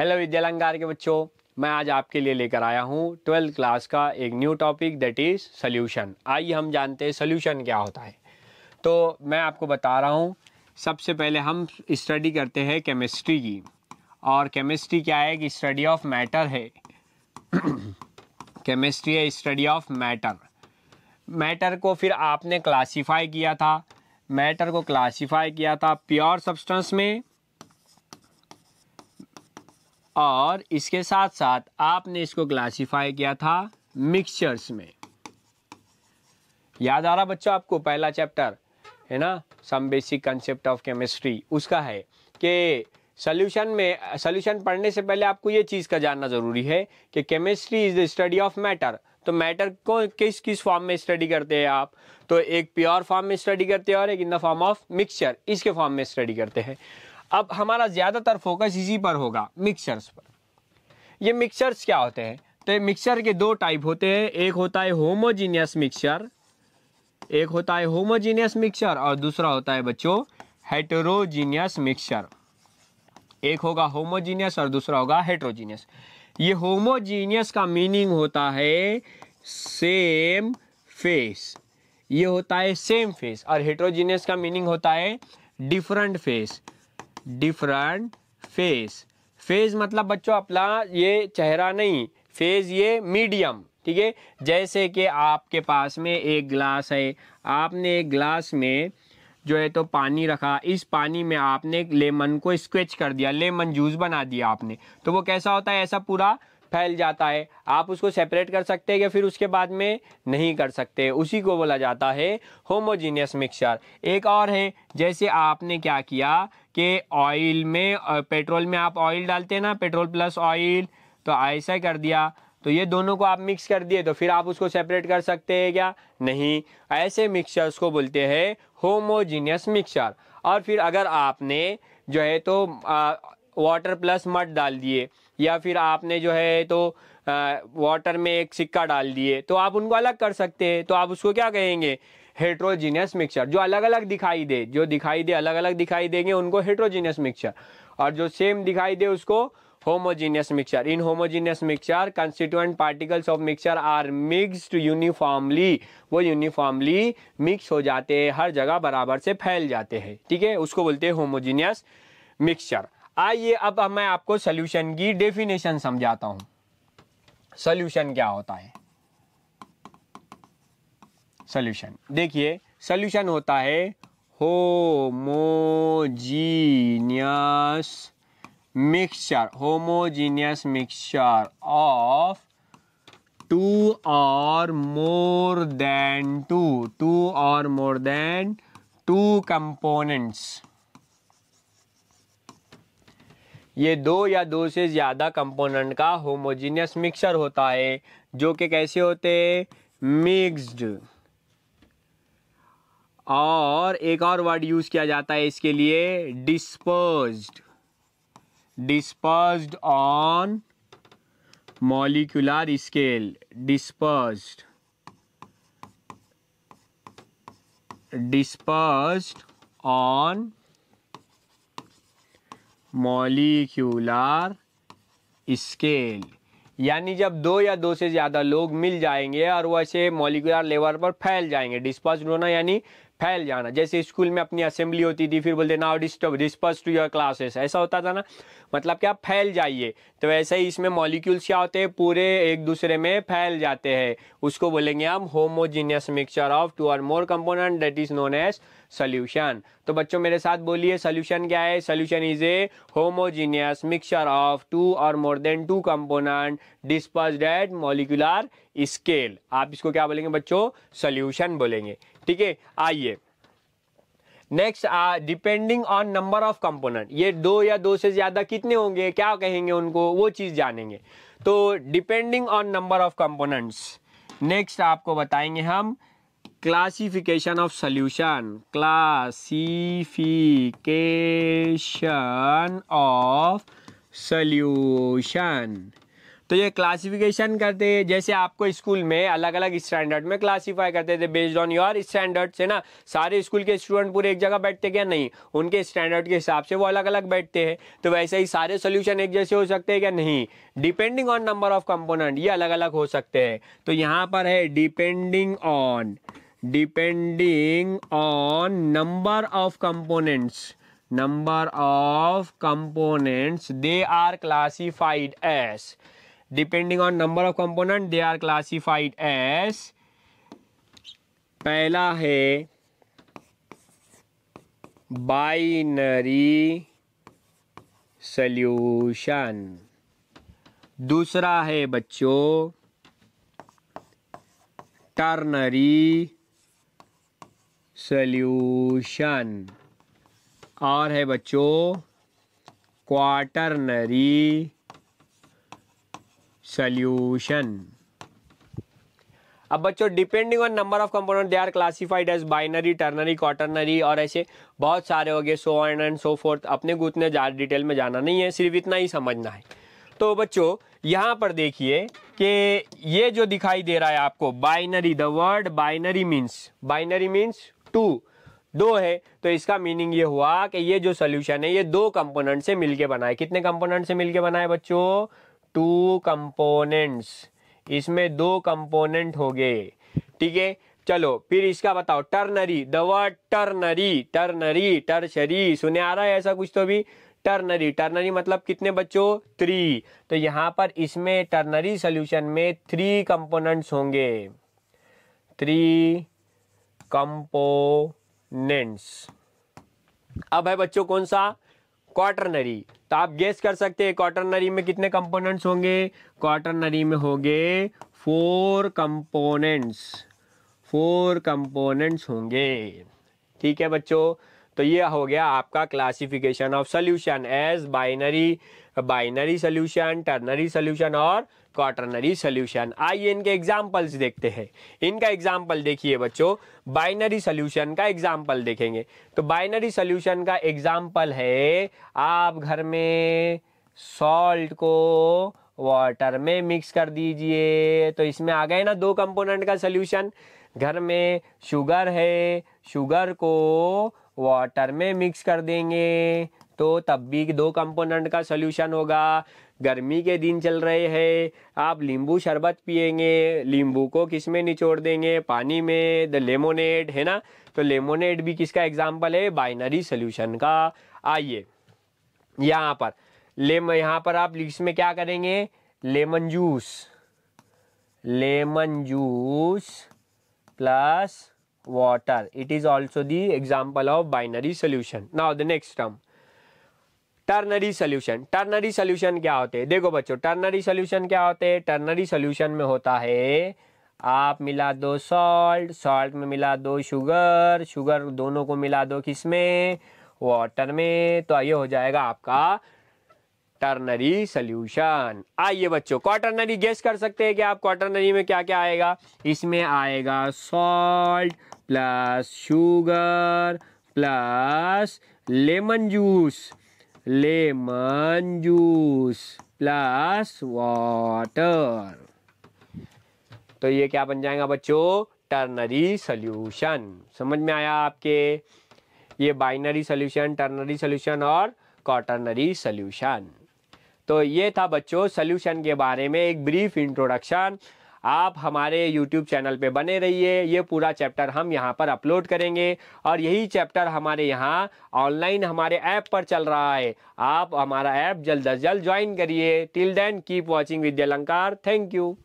Hello विद्यालंकार के बच्चों मैं आज आपके लिए लेकर आया हूँ ट्वेल्थ क्लास का एक new topic that is solution आइए हम जानते हैं सोल्यूशन क्या होता है तो मैं आपको बता रहा हूँ सबसे पहले हम स्टडी करते हैं केमिस्ट्री की और केमिस्ट्री क्या है कि स्टडी ऑफ मैटर है केमिस्ट्री है स्टडी ऑफ मैटर मैटर को फिर आपने क्लासीफाई किया था मैटर को क्लासीफाई किया था प्योर सब्सटेंस में और इसके साथ साथ आपने इसको क्लासिफाई किया था मिक्सचर्स में याद आ रहा बच्चों आपको पहला चैप्टर है ना some basic concept of chemistry उसका है कि सोल्यूशन में सोल्यूशन पढ़ने से पहले आपको ये चीज़ का जानना ज़रूरी है कि chemistry is the study of matter तो मैटर को किस किस फॉर्म में स्टडी करते हैं आप तो एक प्योर फॉर्म में स्टडी करते हैं और एक in the form of mixture इसके फॉर्म में स्टडी करते हैं अब हमारा ज़्यादातर फोकस इसी पर होगा मिक्सचर्स पर ये मिक्सचर्स क्या होते हैं तो ये मिक्सचर के दो टाइप होते हैं एक होता है होमोजीनियस मिक्सचर एक होता है होमोजीनियस मिक्सचर और दूसरा होता है बच्चों हेटेरोजीनियस मिक्सचर एक होगा होमोजीनियस और दूसरा होगा हेट्रोजीनियस ये होमोजीनियस का मीनिंग होता है सेम फेस ये होता है सेम फेस और हेट्रोजीनियस का मीनिंग होता है different face different face phase मतलब बच्चों अपना ये चेहरा नहीं फेज ये मीडियम ठीक है जैसे कि आपके पास में एक ग्लास है आपने एक ग्लास में जो है तो पानी रखा इस पानी में आपने लेमन को स्क्वेच कर दिया लेमन जूस बना दिया आपने तो वो कैसा होता है ऐसा पूरा फैल जाता है आप उसको सेपरेट कर सकते हैं या फिर उसके बाद में नहीं कर सकते उसी को बोला जाता है होमोजीनियस मिक्सचर एक और है जैसे आपने क्या किया कि ऑयल में पेट्रोल में आप ऑयल डालते हैं ना पेट्रोल प्लस ऑयल तो ऐसा कर दिया तो ये दोनों को आप मिक्स कर दिए तो फिर आप उसको सेपरेट कर सकते हैं क्या नहीं ऐसे मिक्सचर्स को बोलते हैं होमोजीनियस मिक्सचर और फिर अगर आपने जो है तो वाटर प्लस मट डाल दिए या फिर आपने जो है तो वाटर में एक सिक्का डाल दिए तो आप उनको अलग कर सकते हैं तो आप उसको क्या कहेंगे हेट्रोजीनियस मिक्सचर जो अलग अलग दिखाई दे जो दिखाई दे अलग अलग दिखाई देंगे उनको हेट्रोजीनियस मिक्सचर और जो सेम दिखाई दे उसको homogeneous mixture in homogeneous mixture constituent particles of mixture are mixed uniformly वो यूनिफॉर्मली मिक्स हो जाते हैं हर जगह बराबर से फैल जाते हैं ठीक है उसको बोलते हैं होमोजीनियस मिक्सचर आइए अब मैं आपको सोल्यूशन की डेफिनेशन समझाता हूं सोल्यूशन क्या होता है सोल्यूशन देखिए सोल्यूशन होता है homogeneous mixture homogeneous mixture of two or more than to to or more than two components ये दो या दो से ज़्यादा कंपोनेंट का होमोजीनियस मिक्सर होता है जो कि कैसे होते मिक्स्ड और एक और वर्ड यूज किया जाता है इसके लिए dispersed dispersed on molecular scale dispersed dispersed on molecular scale यानी जब दो या दो से ज़्यादा लोग मिल जाएंगे और वैसे मॉलिकुलर लेवल पर फैल जाएंगे डिस्पर्स होना यानी फैल जाना जैसे स्कूल में अपनी असेंबली होती थी फिर बोलते now disturb disperse to your classes ऐसा होता था ना मतलब क्या फैल जाइए तो वैसे ही इसमें मॉलिक्यूल्स क्या होते हैं पूरे एक दूसरे में फैल जाते हैं उसको बोलेंगे हम homogeneous mixture of two or more component that is known as solution तो बच्चों मेरे साथ बोलिए सोल्यूशन क्या है solution is a homogeneous mixture of two or more than two component disperse at molecular scale आप इसको क्या बोलेंगे बच्चों सोल्यूशन बोलेंगे ठीक है आइए next depending on number of component ये दो या दो से ज़्यादा कितने होंगे क्या कहेंगे उनको वो चीज़ जानेंगे तो depending on number of components next आपको बताएंगे हम classification of solution classification of solution तो ये क्लासिफिकेशन करते हैं जैसे आपको स्कूल में अलग अलग स्टैंडर्ड में क्लासीफाई करते थे बेस्ड ऑन योर स्टैंडर्ड से ना सारे स्कूल के स्टूडेंट पूरे एक जगह बैठते क्या नहीं उनके स्टैंडर्ड के हिसाब से वो अलग अलग बैठते हैं तो वैसे ही सारे सोल्यूशन एक जैसे हो सकते हैं क्या नहीं depending on number of component ये अलग अलग हो सकते हैं तो यहाँ पर है depending on depending on number of components number of components they are classified as depending on number of component they are classified as पहला है बाइनरी सल्यूशन दूसरा है बच्चों टर्नरी सल्यूशन और है बच्चों क्वाटरनरी सल्यूशन अब बच्चों depending on number of component they are classified as binary ternary quaternary और ऐसे बहुत सारे हो गए so and and so forth अपने को उतने डिटेल में जाना नहीं है सिर्फ इतना ही समझना है तो बच्चों यहाँ पर देखिए कि ये जो दिखाई दे रहा है आपको binary the word binary means binary means two दो है तो इसका मीनिंग ये हुआ कि ये जो सोल्यूशन है ये दो कंपोनेंट से मिलके बना है कितने कंपोनेंट से मिलके बना है बच्चों टू कंपोनेंट्स इसमें दो कंपोनेंट हो गए ठीक है चलो फिर इसका बताओ ternary the word ternary ternary tertiary सुने आ रहा है ऐसा कुछ तो भी टर्नरी टर्नरी मतलब कितने बच्चों थ्री तो यहां पर इसमें टर्नरी सोल्यूशन में थ्री कंपोनेंट्स होंगे थ्री कंपोनेंट्स अब है बच्चों कौन सा क्वार्टरनरी तो आप गेस कर सकते हैं क्वार्टरनरी में कितने कंपोनेंट्स होंगे क्वार्टरनरी में होंगे फोर कंपोनेंट्स फोर कंपोनेंट्स होंगे ठीक है बच्चों तो ये हो गया आपका classification of solution as binary binary solution ternary solution और क्वार्टरनरी सोल्यूशन आइए इनके एग्जाम्पल्स देखते हैं इनका एग्जाम्पल देखिए बच्चों बाइनरी सोल्यूशन का एग्जाम्पल देखेंगे तो बाइनरी सोल्यूशन का एग्जाम्पल है आप घर में सॉल्ट को वाटर में मिक्स कर दीजिए तो इसमें आ गए ना दो कंपोनेंट का सोल्यूशन घर में शुगर है शुगर को वाटर में मिक्स कर देंगे तो तब भी दो कंपोनेंट का सोल्यूशन होगा गर्मी के दिन चल रहे हैं आप नींबू शरबत पिएंगे नींबू को किस में निचोड़ देंगे पानी में द लेमोनेड है ना तो लेमोनेड भी किसका एग्जाम्पल है बाइनरी सोल्यूशन का आइए यहाँ पर लेम यहाँ पर आप इसमें क्या करेंगे lemon juice lemon juice plus water. It is also the example of binary solution. Now the next term. Ternary solution ternary solution क्या होते हैं देखो बच्चों टर्नरी सोल्यूशन क्या होते हैं टर्नरी सोल्यूशन में होता है आप मिला दो सॉल्ट सॉल्ट में मिला दो शुगर शुगर दोनों को मिला दो किसमें वाटर में तो ये हो जाएगा आपका क्वार्टरनरी सोल्यूशन आइए बच्चों क्वार्टरनरी गेस कर सकते हैं कि आप क्वार्टरनरी में क्या क्या आएगा इसमें आएगा salt plus sugar plus lemon juice lemon juice plus water तो ये क्या बन जाएगा बच्चों टर्नरी सोल्यूशन समझ में आया आपके ये बाइनरी सोल्यूशन टर्नरी सोल्यूशन और क्वार्टरनरी सोल्यूशन तो ये था बच्चों सोल्यूशन के बारे में एक ब्रीफ इंट्रोडक्शन आप हमारे YouTube चैनल पे बने रहिए ये पूरा चैप्टर हम यहाँ पर अपलोड करेंगे और यही चैप्टर हमारे यहाँ ऑनलाइन हमारे ऐप पर चल रहा है आप हमारा ऐप जल्द अज जल्द ज्वाइन करिए till then keep watching Vidyalankar thank you